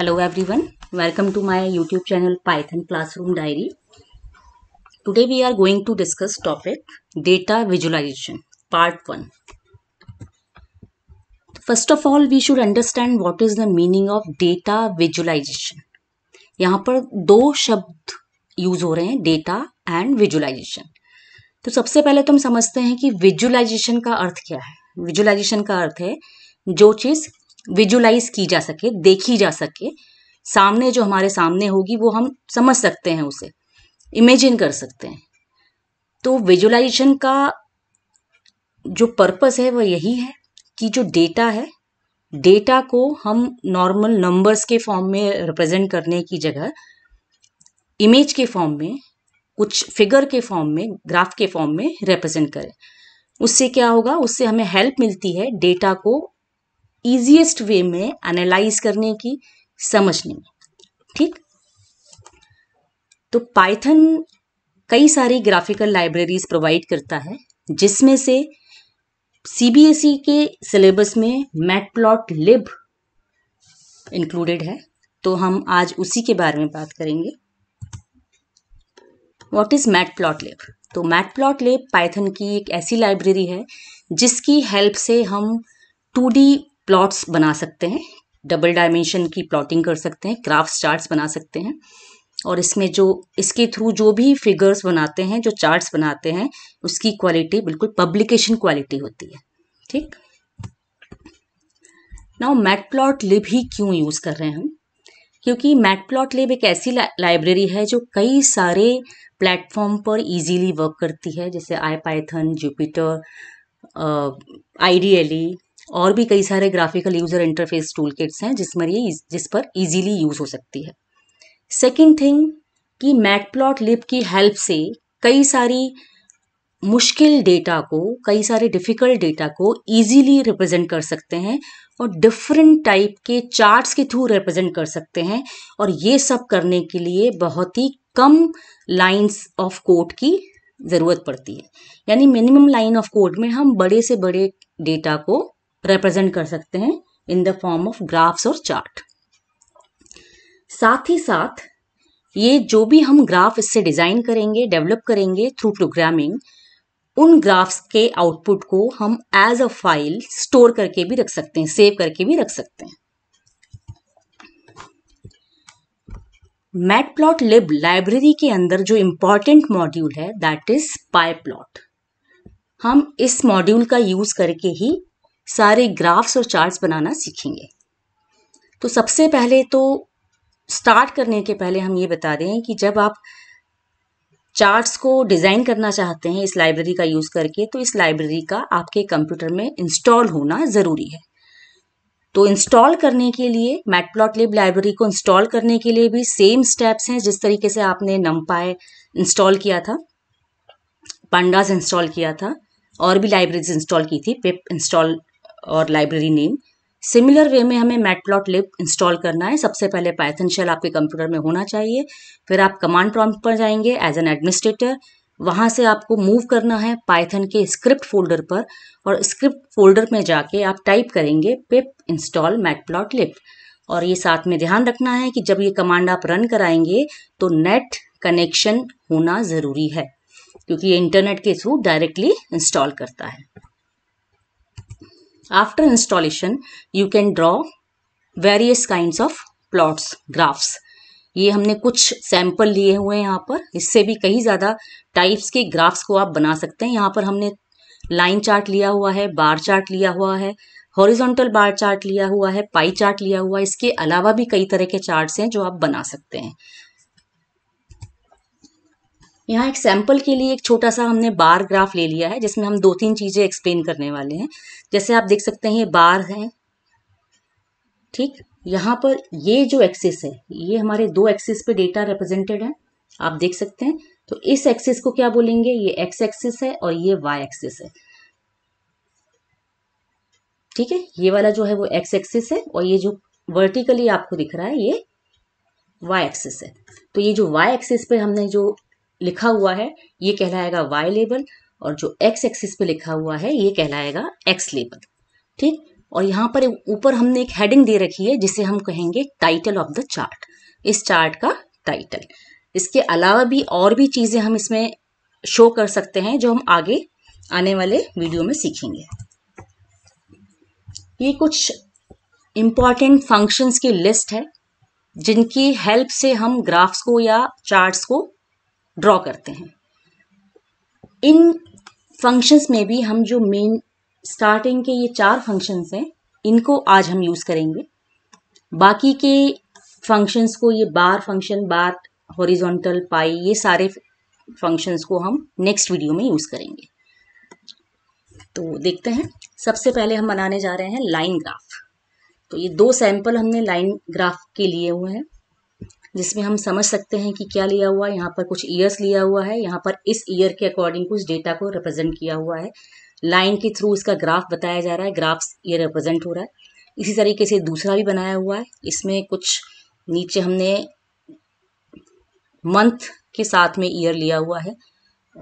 hello everyone welcome to my youtube channel python classroom diary today we are going to discuss topic data visualization part 1 first of all we should understand what is the meaning of data visualization यहाँ पर दो शब्द use हो रहे हैं data and visualisation तो सबसे पहले तो हम समझते हैं कि विजुलाइजेशन का अर्थ क्या है विजुलाइजेशन का अर्थ है जो चीज़ विजुलाइज की जा सके देखी जा सके सामने जो हमारे सामने होगी वो हम समझ सकते हैं उसे इमेजिन कर सकते हैं तो विजुलाइजेशन का जो पर्पस है वह यही है कि जो डेटा है डेटा को हम नॉर्मल नंबर्स के फॉर्म में रिप्रेजेंट करने की जगह इमेज के फॉर्म में कुछ फिगर के फॉर्म में ग्राफ के फॉर्म में रिप्रेजेंट करें उससे क्या होगा उससे हमें हेल्प मिलती है डेटा को ईजिएस्ट वे में एनालाइज करने की समझने में ठीक तो पाइथन कई सारी ग्राफिकल लाइब्रेरीज प्रोवाइड करता है जिसमें से सीबीएसई e के सिलेबस में मैटप्लॉट लिब इंक्लूडेड है तो हम आज उसी के बारे में बात करेंगे व्हाट इज लिब तो लिब पाइथन की एक ऐसी लाइब्रेरी है जिसकी हेल्प से हम टू डी प्लॉट्स बना सकते हैं डबल डायमेंशन की प्लॉटिंग कर सकते हैं क्राफ्ट चार्ट्स बना सकते हैं और इसमें जो इसके थ्रू जो भी फिगर्स बनाते हैं जो चार्ट्स बनाते हैं उसकी क्वालिटी बिल्कुल पब्लिकेशन क्वालिटी होती है ठीक नाउ मैटप्लॉट लिब ही क्यों यूज़ कर रहे हैं हम क्योंकि मैटप्लॉट लिब एक ऐसी लाइब्रेरी है जो कई सारे प्लेटफॉर्म पर इजीली वर्क करती है जैसे आई पाइथन जुपिटर आई और भी कई सारे graphical user interface tool kits हैं जिसमें ये जिस पर ईजीली यूज़ हो सकती है सेकेंड थिंग कि मैटप्लॉट लिप की हेल्प से कई सारी मुश्किल डेटा को कई सारे डिफ़िकल्ट डेटा को इजीली रिप्रेजेंट कर सकते हैं और डिफरेंट टाइप के चार्ट्स के थ्रू रिप्रेजेंट कर सकते हैं और ये सब करने के लिए बहुत ही कम लाइंस ऑफ कोड की ज़रूरत पड़ती है यानी मिनिमम लाइन ऑफ कोड में हम बड़े से बड़े डेटा को रिप्रेजेंट कर सकते हैं in the form of graphs और चार्ट साथ ही साथ ये जो भी हम ग्राफ इससे डिज़ाइन करेंगे डेवलप करेंगे थ्रू प्रोग्रामिंग उन ग्राफ्स के आउटपुट को हम एज अ फाइल स्टोर करके भी रख सकते हैं सेव करके भी रख सकते हैं मैट प्लॉट लिब लाइब्रेरी के अंदर जो इम्पॉर्टेंट मॉड्यूल है दैट इज पाई प्लॉट हम इस मॉड्यूल का यूज करके ही सारे ग्राफ्स और चार्ट्स बनाना सीखेंगे तो सबसे पहले तो स्टार्ट करने के पहले हम ये बता दें कि जब आप चार्ट्स को डिज़ाइन करना चाहते हैं इस लाइब्रेरी का यूज़ करके तो इस लाइब्रेरी का आपके कंप्यूटर में इंस्टॉल होना ज़रूरी है तो इंस्टॉल करने के लिए मैटप्लॉटलिब लाइब्रेरी को इंस्टॉल करने के लिए भी सेम स्टेप्स हैं जिस तरीके से आपने नमपाए इंस्टॉल किया था पंडास इंस्टॉल किया था और भी लाइब्रेरीज इंस्टॉल की थी पिप इंस्टॉल और लाइब्रेरी नेम सिमिलर वे में हमें मैटप्लॉट लिप इंस्टॉल करना है सबसे पहले पाइथन शेल आपके कंप्यूटर में होना चाहिए फिर आप कमांड प्रॉम्प्ट पर जाएंगे एज एन एडमिनिस्ट्रेटर वहाँ से आपको मूव करना है पाइथन के स्क्रिप्ट फोल्डर पर और स्क्रिप्ट फोल्डर में जाके आप टाइप करेंगे पिप इंस्टॉल मैटप्लॉट लिप और ये साथ में ध्यान रखना है कि जब ये कमांड आप रन कराएंगे तो नेट कनेक्शन होना ज़रूरी है क्योंकि ये इंटरनेट के थ्रू डायरेक्टली इंस्टॉल करता है After installation, you can draw various kinds of plots, graphs. ये हमने कुछ सैंपल लिए हुए हैं यहाँ पर इससे भी कई ज़्यादा टाइप्स के ग्राफ्स को आप बना सकते हैं यहाँ पर हमने लाइन चार्ट लिया हुआ है बार चार्ट लिया हुआ है हॉरिजॉन्टल बार चार्ट लिया हुआ है पाई चार्ट लिया हुआ है इसके अलावा भी कई तरह के चार्ट्स हैं जो आप बना सकते हैं यहाँ एक सैंपल के लिए एक छोटा सा हमने बार ग्राफ ले लिया है जिसमें हम दो तीन चीज़ें एक्सप्लेन करने वाले हैं जैसे आप देख सकते हैं ये बार है ठीक यहाँ पर ये जो एक्सिस है ये हमारे दो एक्सिस पे डेटा रिप्रेजेंटेड है आप देख सकते हैं तो इस एक्सिस को क्या बोलेंगे ये एक्स एक्सिस है और ये वाई एक्सिस है ठीक है ये वाला जो है वो एक्स एक्सिस है और ये जो वर्टिकली आपको दिख रहा है ये वाई एक्सिस है तो ये जो वाई एक्सिस पे हमने जो लिखा हुआ है ये कहलाएगा वाई लेबल और जो एक्स एक्सिस पे लिखा हुआ है ये कहलाएगा एक्स लेबल ठीक और यहाँ पर ऊपर हमने एक हेडिंग दे रखी है जिसे हम कहेंगे टाइटल ऑफ द चार्ट इस चार्ट का टाइटल इसके अलावा भी और भी चीज़ें हम इसमें शो कर सकते हैं जो हम आगे आने वाले वीडियो में सीखेंगे ये कुछ इम्पॉर्टेंट फंक्शंस की लिस्ट है जिनकी हेल्प से हम ग्राफ्स को या चार्ट्स को ड्रॉ करते हैं इन फंक्शंस में भी हम जो मेन स्टार्टिंग के ये चार फंक्शंस हैं इनको आज हम यूज़ करेंगे बाकी के फंक्शंस को ये बार फंक्शन बार हॉरिजॉन्टल पाई ये सारे फंक्शंस को हम नेक्स्ट वीडियो में यूज़ करेंगे तो देखते हैं सबसे पहले हम बनाने जा रहे हैं लाइन ग्राफ तो ये दो सैंपल हमने लाइन ग्राफ के लिए हुए हैं जिसमें हम समझ सकते हैं कि क्या लिया हुआ है यहाँ पर कुछ ईयर्स लिया हुआ है यहाँ पर इस ईयर के अकॉर्डिंग कुछ डेटा को रिप्रेजेंट किया हुआ है लाइन के थ्रू इसका ग्राफ बताया जा रहा है ग्राफ ये रिप्रेजेंट हो रहा है इसी तरीके से दूसरा भी बनाया हुआ है इसमें कुछ नीचे हमने मंथ के साथ में ईयर लिया हुआ है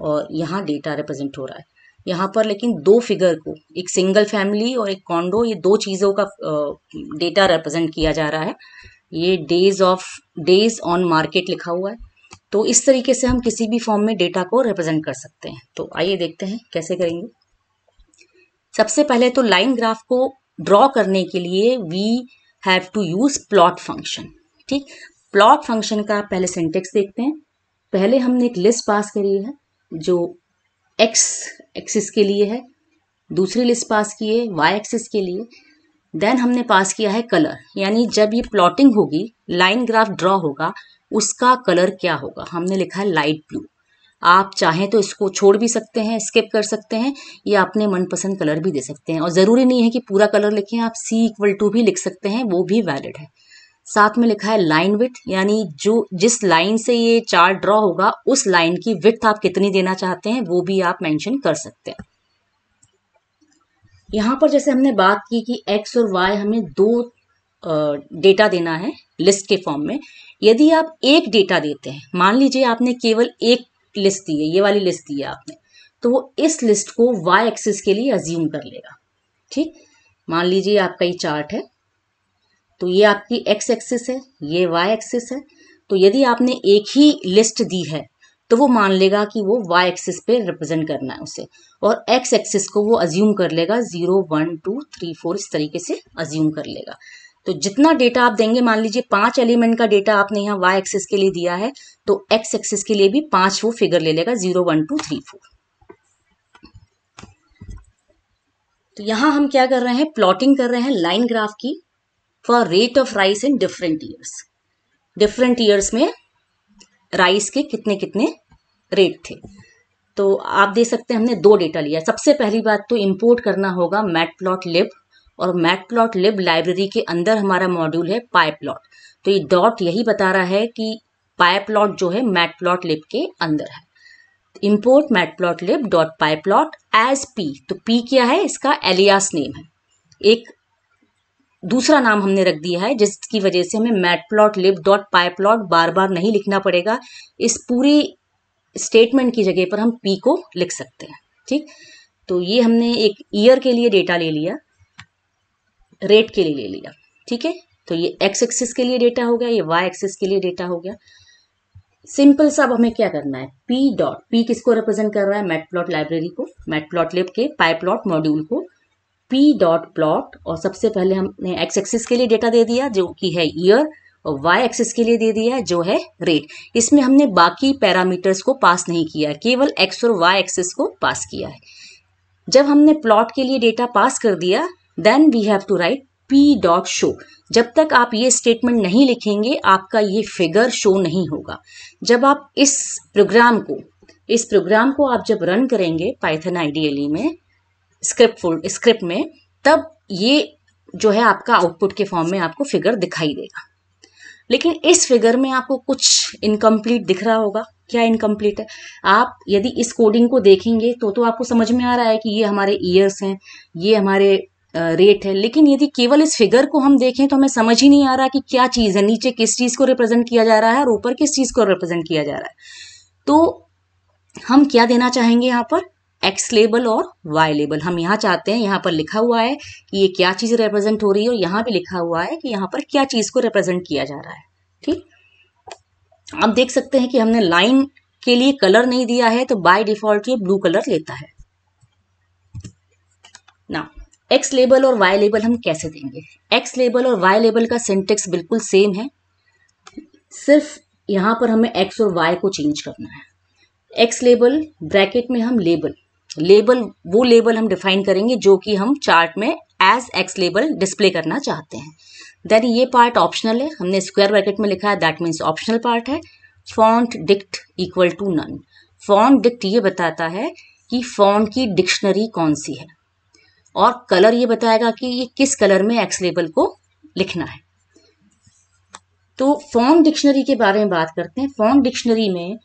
और यहाँ डेटा रिप्रेजेंट हो रहा है यहाँ पर लेकिन दो फिगर को एक सिंगल फैमिली और एक कॉन्डो ये दो चीज़ों का डेटा रिप्रेजेंट किया जा रहा है ये days of days on market लिखा हुआ है तो इस तरीके से हम किसी भी फॉर्म में डेटा को रिप्रेजेंट कर सकते हैं तो आइए देखते हैं कैसे करेंगे सबसे पहले तो लाइन ग्राफ को ड्रॉ करने के लिए we have to use plot function ठीक प्लॉट फंक्शन का पहले सेंटेक्स देखते हैं पहले हमने एक लिस्ट पास करी है जो एक्स एक्सिस के लिए है दूसरी लिस्ट पास की है वाई एक्सिस के लिए देन हमने पास किया है कलर यानी जब ये प्लॉटिंग होगी लाइन ग्राफ ड्रॉ होगा उसका कलर क्या होगा हमने लिखा है लाइट ब्लू आप चाहें तो इसको छोड़ भी सकते हैं स्किप कर सकते हैं या अपने मनपसंद कलर भी दे सकते हैं और ज़रूरी नहीं है कि पूरा कलर लिखें आप सी इक्वल टू भी लिख सकते हैं वो भी वैलिड है साथ में लिखा है लाइन विथ यानी जो जिस लाइन से ये चार्ट ड्रॉ होगा उस लाइन की विथ आप कितनी देना चाहते हैं वो भी आप मैंशन कर सकते हैं यहाँ पर जैसे हमने बात की कि एक्स और वाई हमें दो डेटा देना है लिस्ट के फॉर्म में यदि आप एक डेटा देते हैं मान लीजिए आपने केवल एक लिस्ट दी है ये वाली लिस्ट दी है आपने तो वो इस लिस्ट को वाई एक्सिस के लिए अज्यूम कर लेगा ठीक मान लीजिए आपका ये चार्ट है तो ये आपकी एक्स एक्सिस है ये वाई एक्सिस है तो यदि आपने एक ही लिस्ट दी है तो वो मान लेगा कि वो वाई एक्सिस पे रिप्रेजेंट करना है उसे और एक्स एक्सिस को वो अज्यूम कर लेगा zero one two three four इस तरीके से अज्यूम कर लेगा तो जितना डेटा आप देंगे मान लीजिए पांच एलिमेंट का डेटा आपने यहाँ वाई एक्सिस के लिए दिया है तो एक्स एक्सिस के लिए भी पांच वो फिगर ले लेगा zero one two three four तो यहां हम क्या कर रहे हैं प्लॉटिंग कर रहे हैं लाइन ग्राफ की for rate of rice in different years different years में राइस के कितने कितने रेट थे तो आप देख सकते हैं हमने दो डेटा लिया सबसे पहली बात तो इम्पोर्ट करना होगा मैट प्लॉट लिब और मैट प्लॉट लिब लाइब्रेरी के अंदर हमारा मॉड्यूल है पाई प्लॉट तो ये डॉट यही बता रहा है कि पाए प्लॉट जो है मैट प्लॉट लिब के अंदर है import lib dot pyplot as P तो पी क्या है इसका एलियास नेम है एक दूसरा नाम हमने रख दिया है जिसकी वजह से हमें मैटप्लॉट लिप डॉट प्लॉट बार बार नहीं लिखना पड़ेगा इस पूरी स्टेटमेंट की जगह पर हम पी को लिख सकते हैं ठीक तो ये हमने एक ईयर के लिए डेटा ले लिया रेट के लिए ले लिया ठीक है तो ये एक्स एक्सिस के लिए डेटा हो गया ये वाई एक्सिस के लिए डेटा हो गया सिंपल सा अब हमें क्या करना है पी डॉट पी किसको रिप्रेजेंट कर रहा है मैटप्लॉट लाइब्रेरी को मैटप्लॉट लिप के प्लॉट मॉड्यूल को पी डॉट प्लॉट और सबसे पहले हमने एक्स एक्सिस के लिए डेटा दे दिया जो कि है ईयर और वाई एक्सिस के लिए दे दिया है जो है रेट इसमें हमने बाकी पैरामीटर्स को पास नहीं किया केवल एक्स और वाई एक्सिस को पास किया है जब हमने प्लॉट के लिए डेटा पास कर दिया then we have to write P dot show जब तक आप ये स्टेटमेंट नहीं लिखेंगे आपका ये फिगर शो नहीं होगा जब आप इस प्रोग्राम को इस प्रोग्राम को आप जब रन करेंगे पाइथन आईडीएलई में स्क्रिप्ट फोल्ड स्क्रिप्ट में तब ये जो है आपका आउटपुट के फॉर्म में आपको फिगर दिखाई देगा लेकिन इस फिगर में आपको कुछ इनकम्प्लीट दिख रहा होगा क्या इनकम्प्लीट है आप यदि इस कोडिंग को देखेंगे तो तो आपको समझ में आ रहा है कि ये हमारे ईयर्स हैं ये हमारे रेट है लेकिन यदि केवल इस फिगर को हम देखें तो हमें समझ ही नहीं आ रहा कि क्या चीज़ है नीचे किस चीज़ को रिप्रेजेंट किया जा रहा है और ऊपर किस चीज़ को रिप्रेजेंट किया जा रहा है तो हम क्या देना चाहेंगे यहाँ पर एक्स लेबल और वाई लेबल हम यहाँ चाहते हैं यहाँ पर लिखा हुआ है कि ये क्या चीज़ रिप्रेजेंट हो रही है और यहाँ भी लिखा हुआ है कि यहाँ पर क्या चीज़ को रिप्रेजेंट किया जा रहा है ठीक आप देख सकते हैं कि हमने लाइन के लिए कलर नहीं दिया है तो बाय डिफॉल्ट ये ब्लू कलर लेता है ना एक्स लेबल और वाई लेबल हम कैसे देंगे एक्स लेबल और वाई लेबल का सिंटेक्स बिल्कुल सेम है सिर्फ यहाँ पर हमें एक्स और वाई को चेंज करना है एक्स लेबल ब्रैकेट में हम लेबल लेबल वो लेबल हम डिफाइन करेंगे जो कि हम चार्ट में एज एक्स लेबल डिस्प्ले करना चाहते हैं देन ये पार्ट ऑप्शनल है हमने स्क्वायर ब्रैकेट में लिखा है दैट मीन्स ऑप्शनल पार्ट है font dict equal to none font dict ये बताता है कि फॉन्ट की डिक्शनरी कौन सी है और कलर ये बताएगा कि ये किस कलर में एक्स लेबल को लिखना है तो फॉन्ट डिक्शनरी के बारे में बात करते हैं फॉन्ट डिक्शनरी में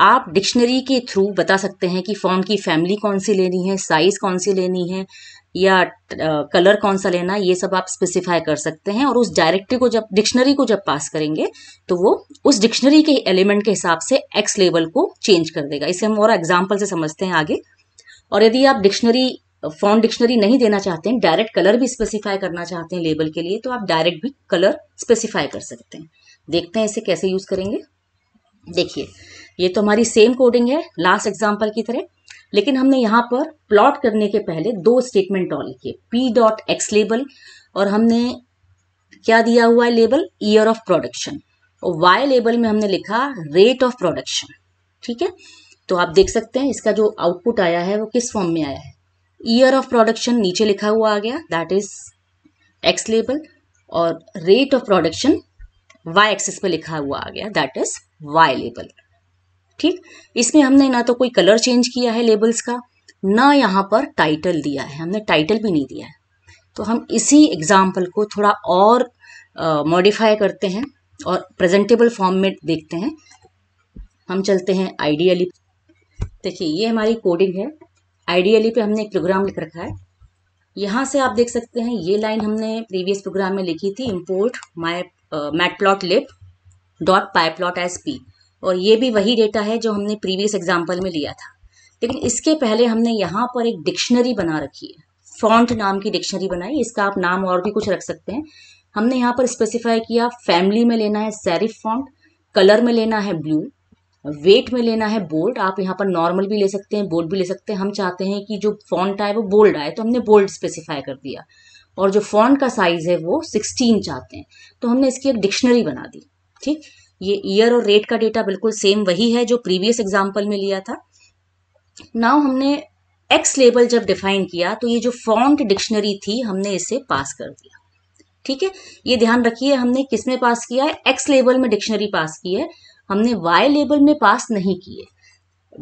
आप डिक्शनरी के थ्रू बता सकते हैं कि फॉर्म की फैमिली कौन सी लेनी है साइज़ कौन सी लेनी है या कलर कौन सा लेना ये सब आप स्पेसिफाई कर सकते हैं और उस डायरेक्टिव को जब डिक्शनरी को जब पास करेंगे तो वो उस डिक्शनरी के एलिमेंट के हिसाब से एक्स लेवल को चेंज कर देगा इसे हम और एग्जाम्पल से समझते हैं आगे और यदि आप डिक्शनरी फॉन्ट डिक्शनरी नहीं देना चाहते हैं डायरेक्ट कलर भी स्पेसिफाई करना चाहते हैं लेबल के लिए तो आप डायरेक्ट भी कलर स्पेसिफाई कर सकते हैं देखते हैं इसे कैसे यूज़ करेंगे देखिए ये तो हमारी सेम कोडिंग है लास्ट एग्जाम्पल की तरह लेकिन हमने यहाँ पर प्लॉट करने के पहले दो स्टेटमेंट और लिखे पी डॉट एक्स लेबल और हमने क्या दिया हुआ है लेबल ईयर ऑफ प्रोडक्शन और वाई लेबल में हमने लिखा रेट ऑफ प्रोडक्शन ठीक है तो आप देख सकते हैं इसका जो आउटपुट आया है वो किस फॉर्म में आया है ईयर ऑफ प्रोडक्शन नीचे लिखा हुआ आ गया दैट इज एक्स लेबल और rate of production Y axis पे लिखा हुआ आ गया दैट इज वाई लेबल ठीक इसमें हमने ना तो कोई कलर चेंज किया है लेबल्स का ना यहाँ पर टाइटल दिया है हमने टाइटल भी नहीं दिया है तो हम इसी एग्जाम्पल को थोड़ा और मॉडिफाई करते हैं और प्रेजेंटेबल फॉर्म में देखते हैं हम चलते हैं आइडियली देखिए ये हमारी कोडिंग है आइडियली पे हमने एक प्रोग्राम लिख रखा है यहाँ से आप देख सकते हैं ये लाइन हमने प्रीवियस प्रोग्राम में लिखी थी import my matplotlib dot pyplot as P और ये भी वही डेटा है जो हमने प्रीवियस एग्जाम्पल में लिया था लेकिन इसके पहले हमने यहाँ पर एक डिक्शनरी बना रखी है फॉन्ट नाम की डिक्शनरी बनाई इसका आप नाम और भी कुछ रख सकते हैं हमने यहाँ पर स्पेसिफाई किया फैमिली में लेना है सैरिफ फॉन्ट कलर में लेना है ब्लू वेट में लेना है बोल्ड आप यहाँ पर नॉर्मल भी ले सकते हैं बोल्ड भी ले सकते हैं हम चाहते हैं कि जो फॉन्ट आए वो बोल्ड आए तो हमने बोल्ड स्पेसिफाई कर दिया और जो फॉन्ट का साइज़ है वो सिक्सटीन चाहते हैं तो हमने इसकी एक डिक्शनरी बना दी ठीक ये ईयर और रेट का डेटा बिल्कुल सेम वही है जो प्रीवियस एग्जाम्पल में लिया था नाउ हमने एक्स लेबल जब डिफाइन किया तो ये जो फॉन्ट डिक्शनरी थी हमने इसे पास कर दिया ठीक है ये ध्यान रखिए हमने किस में पास किया है एक्स लेबल में डिक्शनरी पास की है हमने वाई लेबल में पास नहीं किए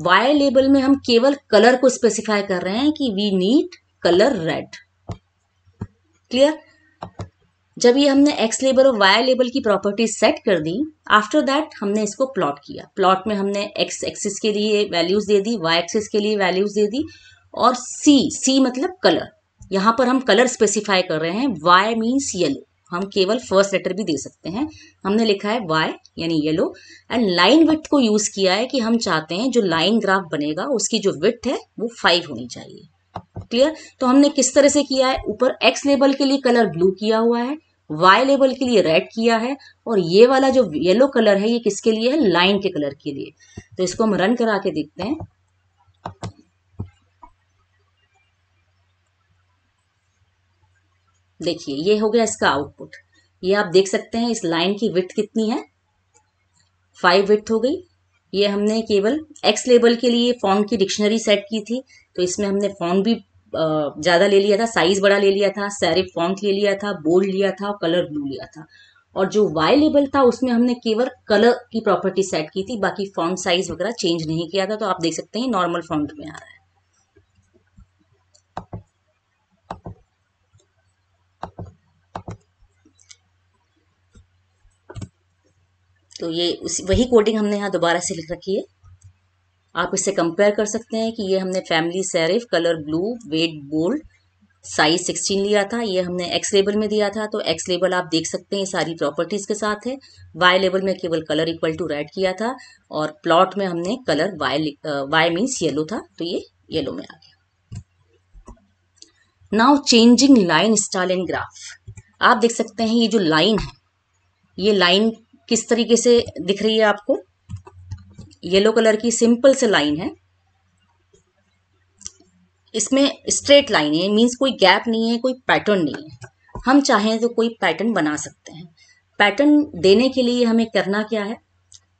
वाई लेबल में हम केवल कलर को स्पेसिफाई कर रहे हैं कि we need colour red clear जब ये हमने एक्स लेबल और वाई लेबल की प्रॉपर्टी सेट कर दी आफ्टर दैट हमने इसको प्लॉट किया प्लॉट में हमने एक्स एक्सिस के लिए वैल्यूज़ दे दी वाई एक्सिस के लिए वैल्यूज़ दे दी और सी सी मतलब कलर यहाँ पर हम कलर स्पेसिफाई कर रहे हैं वाई मीन्स येलो हम केवल फर्स्ट लेटर भी दे सकते हैं हमने लिखा है वाई यानी येलो एंड लाइन विथ को यूज़ किया है कि हम चाहते हैं जो लाइन ग्राफ बनेगा उसकी जो विथ है वो फाइव होनी चाहिए क्लियर तो हमने किस तरह से किया है ऊपर एक्स लेबल के लिए कलर ब्लू किया हुआ है वाई लेबल के लिए रेड किया है और ये वाला जो येलो कलर है ये किसके लिए है लाइन के कलर के लिए तो इसको हम रन करा के देखते हैं देखिए ये हो गया इसका आउटपुट ये आप देख सकते हैं इस लाइन की विथ कितनी है फाइव विथ हो गई ये हमने केवल एक्स लेबल के लिए फॉर्म की डिक्शनरी सेट की थी तो इसमें हमने फॉर्म भी ज़्यादा ले लिया था साइज बड़ा ले लिया था सैरिफ फॉन्ट ले लिया था बोल्ड लिया था और कलर ब्लू लिया था और जो वाई लेबल था उसमें हमने केवल कलर की प्रॉपर्टी सेट की थी बाकी फॉन्ट साइज वगैरह चेंज नहीं किया था तो आप देख सकते हैं नॉर्मल फॉन्ट में आ रहा है तो ये उसी वही कोडिंग हमने यहाँ दोबारा से लिख रखी है आप इससे कंपेयर कर सकते हैं कि ये हमने family serif colour blue weight bold size 16 लिया था ये हमने एक्स लेबल में दिया था तो एक्स लेबल आप देख सकते हैं सारी प्रॉपर्टीज़ के साथ है वाई लेबल में केवल कलर इक्वल टू रेड किया था और प्लॉट में हमने colour Y Y means yellow था तो ये येलो में आ गया now changing line style and graph आप देख सकते हैं ये जो लाइन है ये लाइन किस तरीके से दिख रही है आपको येलो कलर की सिंपल से लाइन है इसमें स्ट्रेट लाइन है मीन्स कोई गैप नहीं है कोई पैटर्न नहीं है हम चाहें तो कोई पैटर्न बना सकते हैं पैटर्न देने के लिए हमें करना क्या है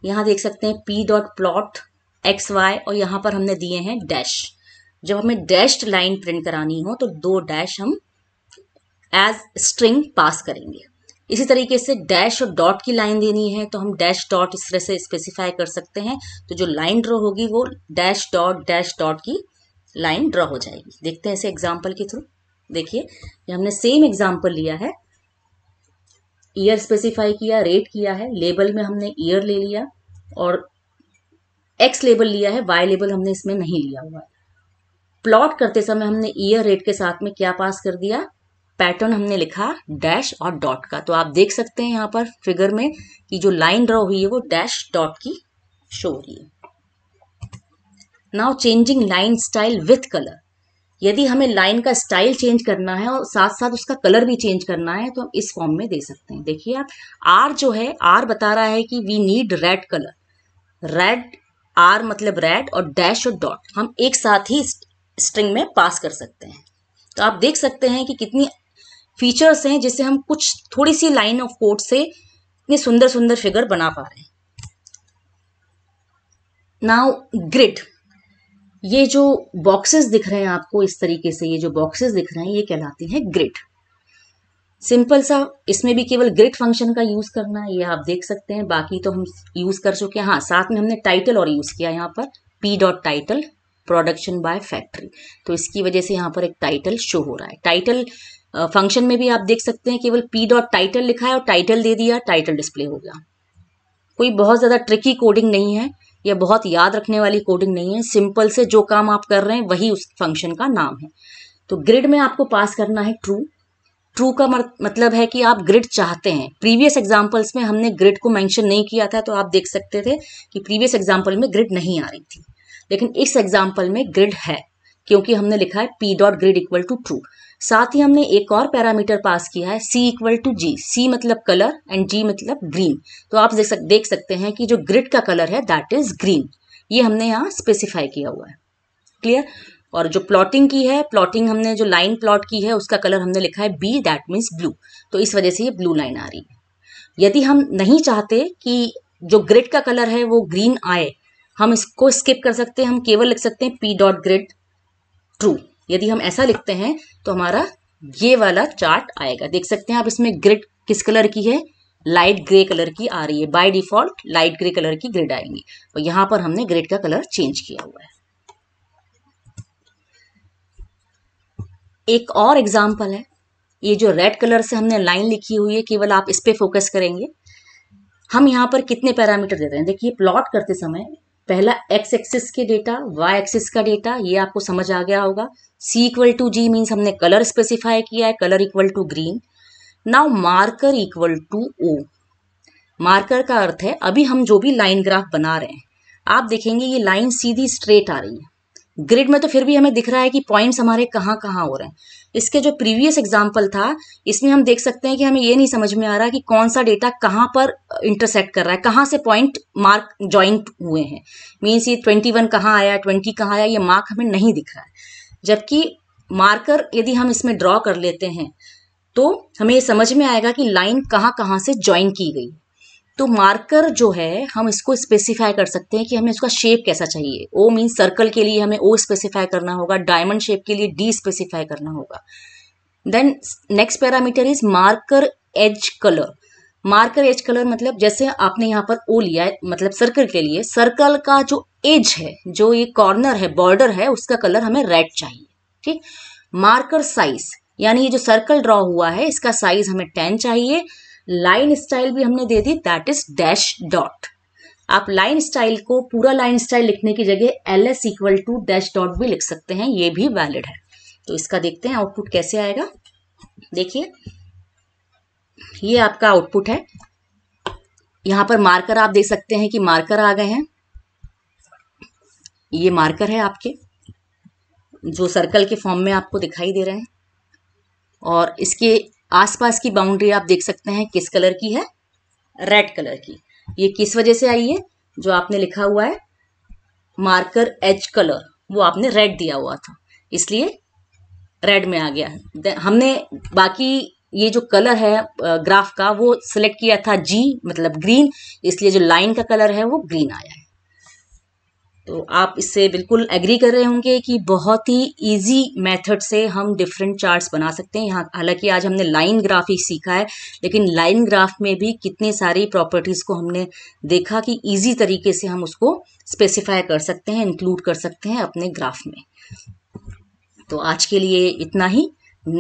यहाँ देख सकते हैं P dot plot X Y और यहाँ पर हमने दिए हैं डैश जब हमें डैश्ड लाइन प्रिंट करानी हो तो दो डैश हम एज स्ट्रिंग पास करेंगे इसी तरीके से डैश और डॉट की लाइन देनी है तो हम डैश डॉट इस तरह से स्पेसिफाई कर सकते हैं तो जो लाइन ड्रॉ होगी वो डैश डॉट डैश डॉट की लाइन ड्रॉ हो जाएगी देखते हैं इसे एग्जाम्पल के थ्रू देखिए हमने सेम एग्जाम्पल लिया है ईयर स्पेसिफाई किया रेट किया है लेबल में हमने ईयर ले लिया और एक्स लेबल लिया है वाई लेबल हमने इसमें नहीं लिया हुआ प्लॉट करते समय हमने ईयर रेट के साथ में क्या पास कर दिया पैटर्न हमने लिखा डैश और डॉट का तो आप देख सकते हैं यहाँ पर फिगर में कि जो लाइन ड्रॉ हुई है वो डैश डॉट की शो हो रही है now changing line style with colour यदि हमें लाइन का स्टाइल चेंज करना है और साथ साथ उसका कलर भी चेंज करना है तो हम इस फॉर्म में दे सकते हैं देखिए आप आर जो है आर बता रहा है कि we need red colour red R मतलब रेड और डैश और डॉट हम एक साथ ही स्ट्रिंग में पास कर सकते हैं तो आप देख सकते हैं कि कितनी फीचर्स हैं जिससे हम कुछ थोड़ी सी लाइन ऑफ कोड से इतनी सुंदर सुंदर फिगर बना पा रहे हैं नाउ ग्रिड ये जो बॉक्सेस दिख रहे हैं आपको इस तरीके से ये जो बॉक्सेस दिख रहे हैं ये कहलाते हैं ग्रिड सिंपल सा इसमें भी केवल ग्रिड फंक्शन का यूज़ करना है ये आप देख सकते हैं बाकी तो हम यूज़ कर चुके हैं हाँ साथ में हमने टाइटल और यूज़ किया यहाँ पर P dot title production by factory तो इसकी वजह से यहाँ पर एक टाइटल शो हो रहा है टाइटल फंक्शन में भी आप देख सकते हैं केवल पी डॉट टाइटल लिखा है और टाइटल दे दिया टाइटल डिस्प्ले हो गया कोई बहुत ज़्यादा ट्रिकी कोडिंग नहीं है या बहुत याद रखने वाली कोडिंग नहीं है सिंपल से जो काम आप कर रहे हैं वही उस फंक्शन का नाम है तो ग्रिड में आपको पास करना है ट्रू ट्रू का मतलब है कि आप ग्रिड चाहते हैं प्रीवियस एग्जाम्पल्स में हमने ग्रिड को मैंशन नहीं किया था तो आप देख सकते थे कि प्रीवियस एग्जाम्पल में ग्रिड नहीं आ रही थी लेकिन इस एग्जाम्पल में ग्रिड है क्योंकि हमने लिखा है P dot grid equal to true साथ ही हमने एक और पैरामीटर पास किया है सी इक्वल टू जी सी मतलब कलर एंड जी मतलब ग्रीन तो आप देख सकते हैं कि जो ग्रिड का कलर है दैट इज ग्रीन ये हमने यहाँ स्पेसिफाई किया हुआ है क्लियर और जो प्लॉटिंग की है प्लॉटिंग हमने जो लाइन प्लॉट की है उसका कलर हमने लिखा है बी दैट मीन्स ब्लू तो इस वजह से ये ब्लू लाइन आ रही है यदि हम नहीं चाहते कि जो ग्रिड का कलर है वो ग्रीन आए हम इसको स्किप कर सकते हैं हम केवल लिख सकते हैं पी डॉट ग्रिड ट्रू यदि हम ऐसा लिखते हैं तो हमारा ये वाला चार्ट आएगा देख सकते हैं आप इसमें ग्रिड किस कलर की है लाइट ग्रे कलर की आ रही है by default light grey colour की ग्रिड आएंगी और यहां पर हमने ग्रिड का कलर चेंज किया हुआ है एक और एग्जाम्पल है ये जो रेड कलर से हमने लाइन लिखी हुई है केवल आप इस पर फोकस करेंगे हम यहां पर कितने पैरामीटर देते हैं देखिए प्लॉट करते समय पहला एक्स एक्सिस के डेटा वाई एक्सिस का डेटा ये आपको समझ आ गया होगा C equal to G means हमने कलर स्पेसिफाई किया है colour equal to green now marker equal to O marker का अर्थ है अभी हम जो भी लाइन ग्राफ बना रहे हैं आप देखेंगे ये लाइन सीधी स्ट्रेट आ रही है ग्रिड में तो फिर भी हमें दिख रहा है कि पॉइंट्स हमारे कहाँ कहाँ हो रहे हैं इसके जो प्रीवियस एग्जाम्पल था इसमें हम देख सकते हैं कि हमें ये नहीं समझ में आ रहा कि कौन सा डेटा कहाँ पर इंटरसेक्ट uh, कर रहा है कहाँ से पॉइंट मार्क ज्वाइंट हुए हैं मीन्स ये ट्वेंटी वन कहाँ आया ट्वेंटी कहाँ आया ये मार्क हमें नहीं दिख रहा है जबकि मार्कर यदि हम इसमें ड्रॉ कर लेते हैं तो हमें ये समझ में आएगा कि लाइन कहाँ कहाँ से ज्वाइन की गई तो मार्कर जो है हम इसको स्पेसिफाई कर सकते हैं कि हमें उसका शेप कैसा चाहिए ओ मीन सर्कल के लिए हमें ओ स्पेसिफाई करना होगा डायमंड शेप के लिए डी स्पेसिफाई करना होगा then next parameter is marker edge colour marker edge colour मतलब जैसे आपने यहाँ पर ओ लिया है मतलब सर्कल के लिए सर्कल का जो एज है जो ये कॉर्नर है बॉर्डर है उसका कलर हमें रेड चाहिए ठीक मार्कर साइज यानी ये जो सर्कल ड्रॉ हुआ है इसका साइज हमें टेन चाहिए लाइन स्टाइल भी हमने दे दी दैट इज डैश डॉट आप लाइन स्टाइल को पूरा लाइन स्टाइल लिखने की जगह L S equal to dash dot भी लिख सकते हैं ये भी वैलिड है तो इसका देखते हैं आउटपुट कैसे आएगा देखिए ये आपका आउटपुट है यहां पर मार्कर आप देख सकते हैं कि मार्कर आ गए हैं ये मार्कर है आपके जो सर्कल के फॉर्म में आपको दिखाई दे रहे हैं और इसके आसपास की बाउंड्री आप देख सकते हैं किस कलर की है रेड कलर की ये किस वजह से आई है जो आपने लिखा हुआ है मार्कर एच कलर वो आपने रेड दिया हुआ था इसलिए रेड में आ गया है हमने बाकी ये जो कलर है ग्राफ का वो सिलेक्ट किया था जी मतलब ग्रीन इसलिए जो लाइन का कलर है वो ग्रीन आया है तो आप इससे बिल्कुल एग्री कर रहे होंगे कि बहुत ही इजी मेथड से हम डिफरेंट चार्ट्स बना सकते हैं यहाँ हालांकि आज हमने लाइन ग्राफ ही सीखा है लेकिन लाइन ग्राफ में भी कितनी सारी प्रॉपर्टीज़ को हमने देखा कि इजी तरीके से हम उसको स्पेसिफाई कर सकते हैं इंक्लूड कर सकते हैं अपने ग्राफ में तो आज के लिए इतना ही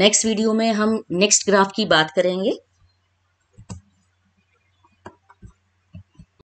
नेक्स्ट वीडियो में हम नेक्स्ट ग्राफ की बात करेंगे